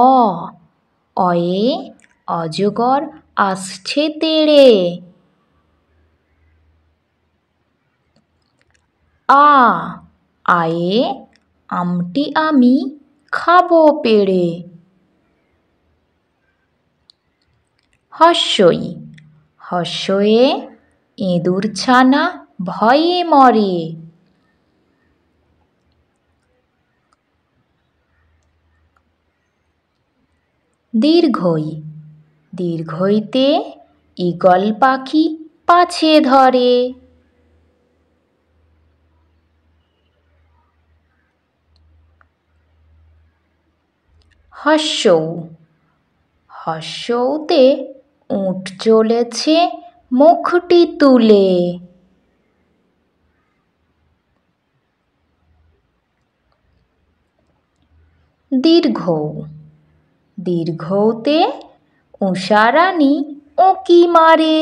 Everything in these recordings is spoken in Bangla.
অ অয়ে অজগর আসছে তেড়ে আ আয়ে আমটি আমি খাব পেড়ে হস্যই হস্যয়ে ইঁদুর ছানা ভয়ে মরে দীর্ঘই দীর্ঘইতে ঈগল পাখি পাছে ধরে হস্যৌ হস্যৌতে উঁট চলেছে মুখটি তুলে দীর্ঘ দীর্ঘতে উষারানী উঁকি মারে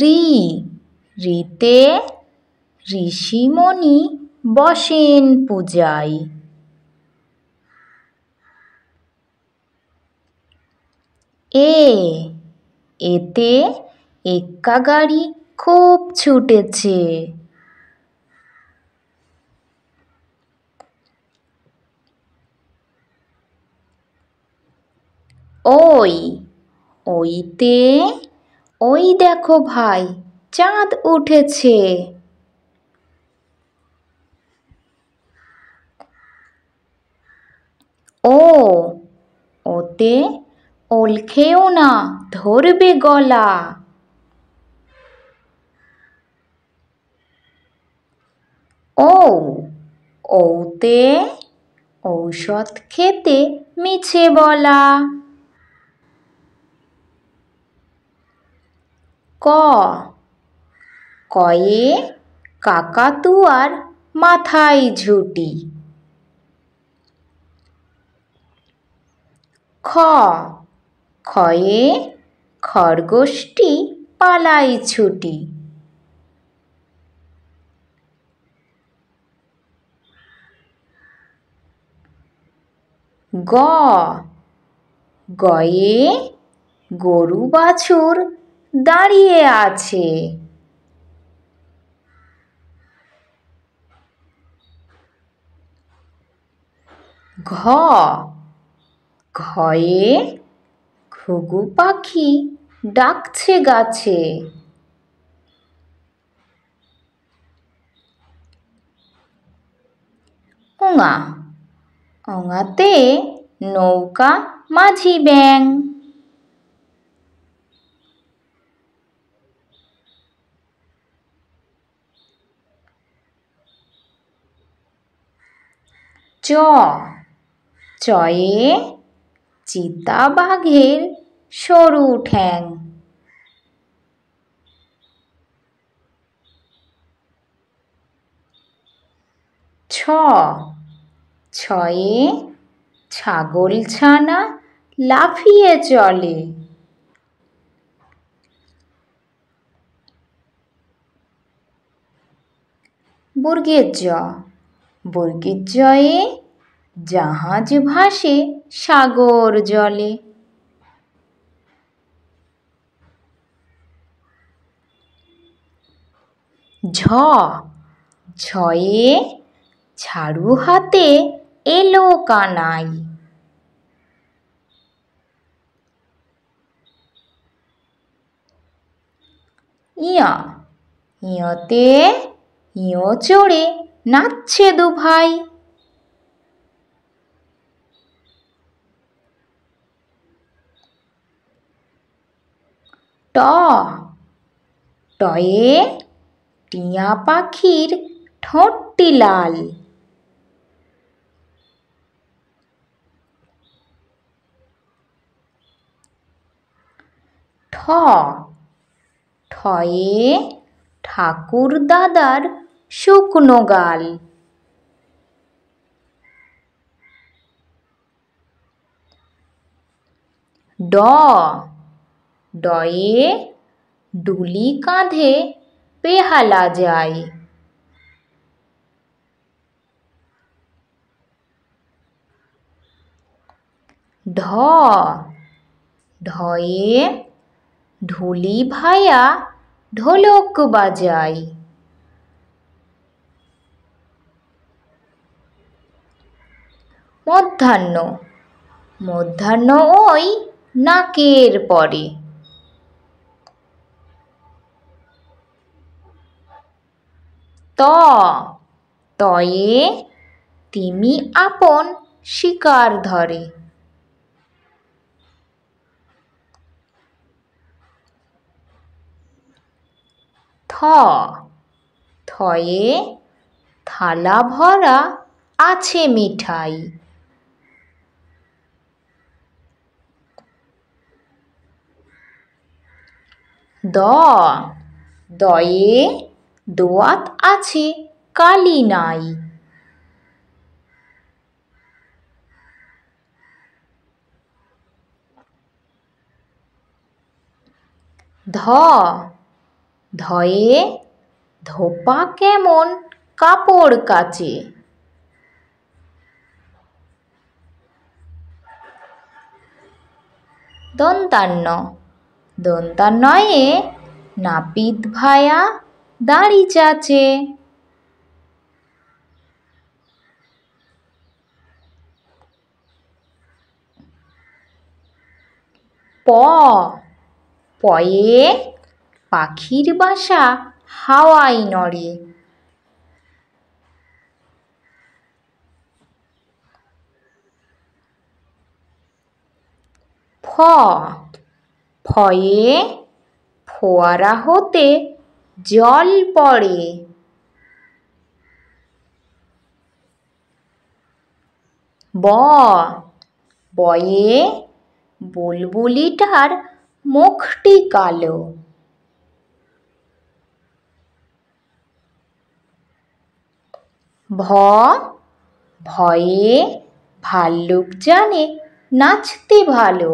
রি রিতে ঋষিমণি বসেন পূজায় এ এতে এক্কা গাড়ি খুব ছুটেছে ওই ওইতে ওই দেখো ভাই চাঁদ উঠেছে ও ওতে ওল খেও না ধরবে গলা ও ওতে ঔষধ খেতে মিছে বলা ক কয়ে কাকাতুয়ার মাথায় ঝুটি খ খয়ে খরগোশটি পালাই ছুটি গ গয়ে গরু বাছুর দাঁড়িয়ে আছে ঘ ঘয়ে ঘুঘু পাখি ডাকছে গাছে অঙা অঙাতে নৌকা মাঝি ব্যাং চ চয়ে চিতা বাঘের সরু ঠ্যাং ছ ছয়ে ছাগল ছানা লাফিয়ে চলে বুর্গের জ বর্গীর জয়ে জাহাজ ভাসে সাগর জলে ঝ ঝয়ে ঝাড়ু হাতে এলো কানাই ইয়া ইয়তে ইয় চড়ে নাচছে দু ভাই ট টয়ে টিয়া পাখির ঠোঁটটি লাল ঠ ঠয়ে ঠাকুর দাদার শুকনো গাল ড ডয়ে ডুলি কাঁধে বেহালা যায় ঢ ঢয়ে ঢুলি ভায়া ঢোলক বাজায় মধ্যাহ্ন মধ্যাহ্ন ওই নাকের পরে ত তয়ে তিমি আপন শিকার ধরে থ থয়ে থালা ভরা আছে মিঠাই দ দয়ে দোয়াত আছে কালি নাই ধ ধয়ে ধোপা কেমন কাপড় কাচে দন্তান্ন নয়ে নাপিত ভায়া দাড়ি চাচে প পয়ে পাখির বাসা হাওয়াই নড়ে ফ ফয়ে ফোয়ারা হতে জল পড়ে ব বয়ে বুলবুলিটার মুখটি কালো ভ ভয়ে ভাল্লুক জানে নাচতে ভালো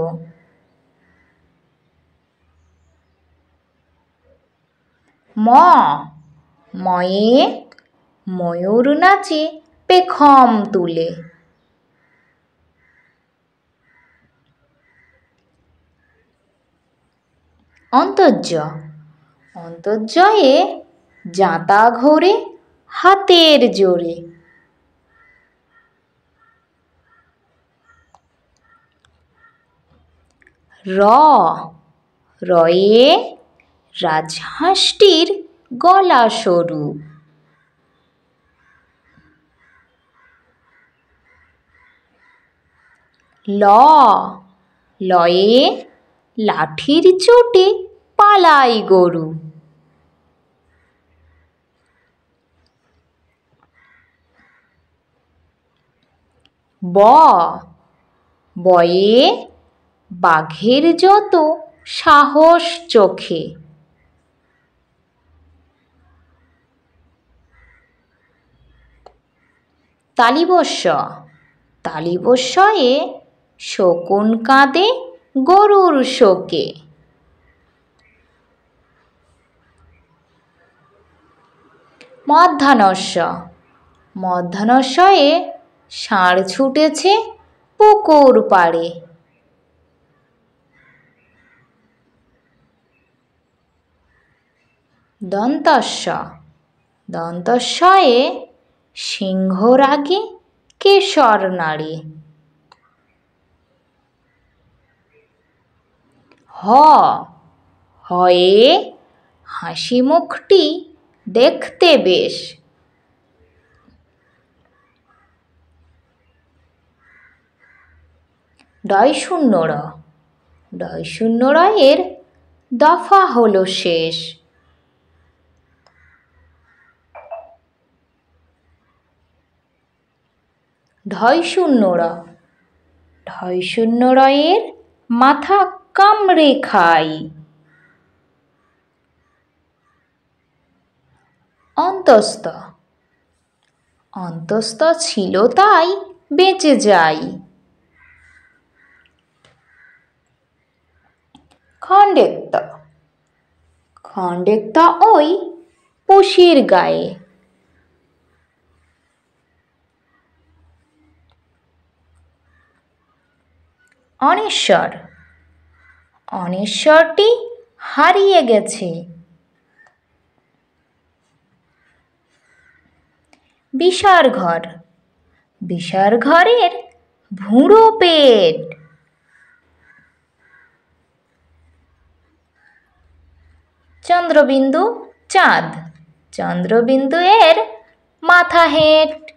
ম ময়ে ময়ূর নাচে পেখম তুলে অন্তর্য অন্তর্যয়ে জাঁতা ঘোরে হাতের জোরে র রয়ে রাজহাঁসটির গলা সরু ল লয়ে লাঠির চোটে পালাই গরু ব বয়ে বাঘের যত সাহস চোখে তালিবস্য তালিবস্যয়ে শকুন কাঁদে গরুর শোকে মধ্যাহ্নস্য মধ্যাহ্নস্যয়ে ষাঁড় ছুটেছে পুকুর পাড়ে দন্তস্য দন্তস্বয়ে সিংহ রাগে কেশর নাড়ে হ হয়ে হাসি মুখটি দেখতে বেশ ডয় শূন্য র ডয় শূন্য রয়ের এর দফা হলো শেষ ধয় শূন্য র ঢয় শূন্য রয়ের মাথা কামড়ে খাই অন্তস্ত অন্তস্ত ছিল তাই বেঁচে যাই খণ্ডেক্ত খণ্ডেক্তা ওই পশির গায়ে অনেশ্বর অনেশ্বরটি হারিয়ে গেছে বিষার ঘর বিষার ঘরের ভুঁড়ো পেট চন্দ্রবিন্দু চাঁদ চন্দ্রবিন্দু এর মাথা হেঁট